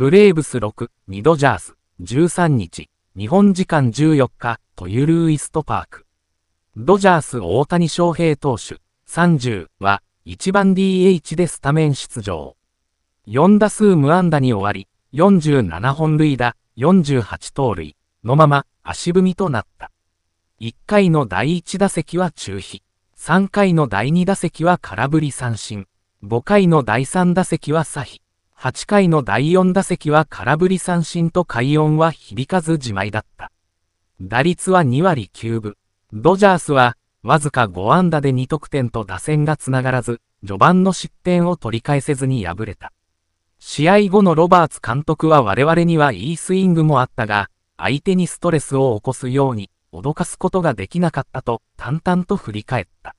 ブレーブス6、ミドジャース、13日、日本時間14日、トユルーイストパーク。ドジャース大谷翔平投手、30は、1番 DH でスタメン出場。4打数無安打に終わり、47本塁打、48盗塁、のまま、足踏みとなった。1回の第1打席は中飛、3回の第2打席は空振り三振、5回の第3打席は左飛。8回の第4打席は空振り三振と快音は響かずじまいだった。打率は2割9分。ドジャースは、わずか5安打で2得点と打線がつながらず、序盤の失点を取り返せずに敗れた。試合後のロバーツ監督は我々にはいいスイングもあったが、相手にストレスを起こすように、脅かすことができなかったと、淡々と振り返った。